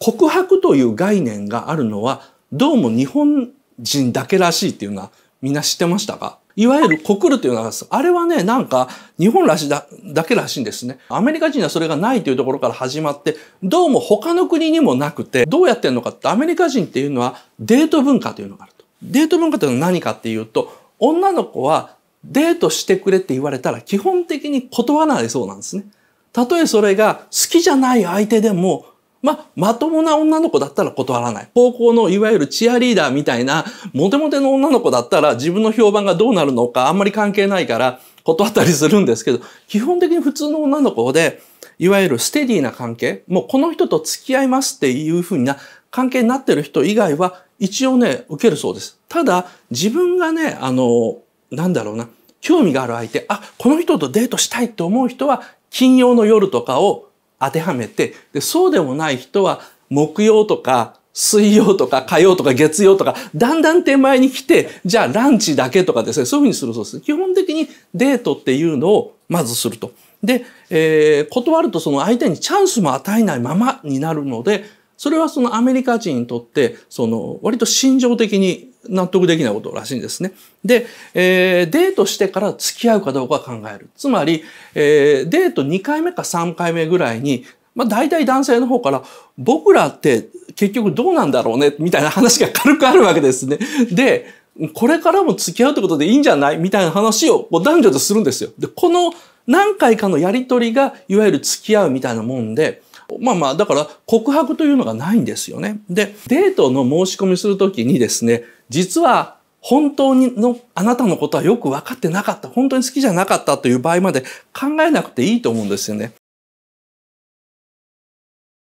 告白という概念があるのはどうも日本人だけらしいっていうのはみんな知ってましたかいわゆる告るというのは、あれはね、なんか日本らしだ、だけらしいんですね。アメリカ人はそれがないというところから始まって、どうも他の国にもなくて、どうやってんのかってアメリカ人っていうのはデート文化というのがあると。デート文化というのは何かっていうと、女の子はデートしてくれって言われたら基本的に断られそうなんですね。たとえそれが好きじゃない相手でもまあ、まともな女の子だったら断らない。高校のいわゆるチアリーダーみたいな、モテモテの女の子だったら自分の評判がどうなるのかあんまり関係ないから断ったりするんですけど、基本的に普通の女の子で、いわゆるステディな関係、もうこの人と付き合いますっていうふうな関係になってる人以外は一応ね、受けるそうです。ただ、自分がね、あの、なんだろうな、興味がある相手、あ、この人とデートしたいって思う人は、金曜の夜とかを当てはめてでそうでもない人は木曜とか水曜とか火曜とか月曜とか、だんだん手前に来て、じゃあランチだけとかですね、そういうふうにするそうです。基本的にデートっていうのをまずすると。で、えー、断るとその相手にチャンスも与えないままになるので、それはそのアメリカ人にとって、その割と心情的に納得できないことらしいんですね。で、えー、デートしてから付き合うかどうか考える。つまり、えー、デート2回目か3回目ぐらいに、まあ大体男性の方から、僕らって結局どうなんだろうね、みたいな話が軽くあるわけですね。で、これからも付き合うってことでいいんじゃないみたいな話を男女とするんですよ。で、この何回かのやりとりが、いわゆる付き合うみたいなもんで、まあまあ、だから告白というのがないんですよね。で、デートの申し込みするときにですね、実は本当にのあなたのことはよく分かってなかった、本当に好きじゃなかったという場合まで考えなくていいと思うんですよね。